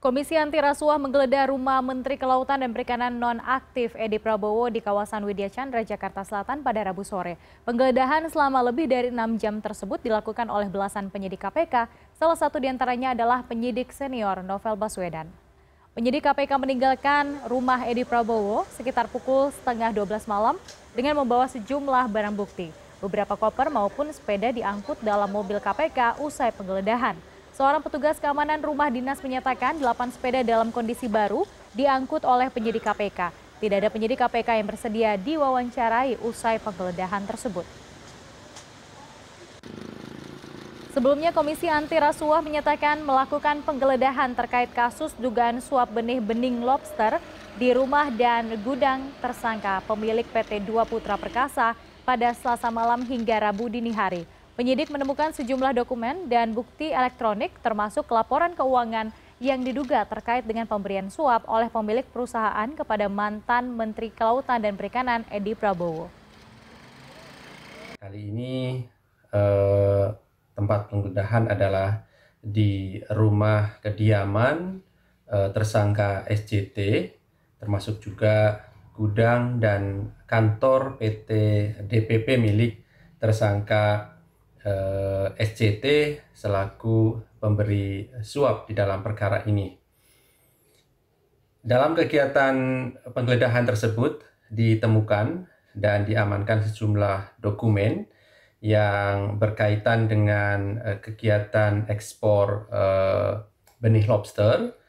Komisi Anti Rasuah menggeledah rumah Menteri Kelautan dan Perikanan Nonaktif Edi Prabowo di kawasan Widya Chandra, Jakarta Selatan pada Rabu sore. Penggeledahan selama lebih dari enam jam tersebut dilakukan oleh belasan penyidik KPK, salah satu diantaranya adalah penyidik senior Novel Baswedan. Penyidik KPK meninggalkan rumah Edi Prabowo sekitar pukul setengah 12 malam dengan membawa sejumlah barang bukti. Beberapa koper maupun sepeda diangkut dalam mobil KPK usai penggeledahan. Seorang petugas keamanan rumah dinas menyatakan 8 sepeda dalam kondisi baru diangkut oleh penyidik KPK. Tidak ada penyidik KPK yang bersedia diwawancarai usai penggeledahan tersebut. Sebelumnya Komisi Anti Rasuah menyatakan melakukan penggeledahan terkait kasus dugaan suap benih bening lobster di rumah dan gudang tersangka pemilik PT Dua Putra Perkasa pada Selasa malam hingga Rabu dini hari. Penyidik menemukan sejumlah dokumen dan bukti elektronik termasuk laporan keuangan yang diduga terkait dengan pemberian suap oleh pemilik perusahaan kepada mantan Menteri Kelautan dan Perikanan Edi Prabowo. Kali ini eh, tempat penggeledahan adalah di rumah kediaman eh, tersangka SJT, termasuk juga gudang dan kantor PT DPP milik tersangka eh, SCT selaku pemberi suap di dalam perkara ini. Dalam kegiatan penggeledahan tersebut ditemukan dan diamankan sejumlah dokumen yang berkaitan dengan eh, kegiatan ekspor eh, benih lobster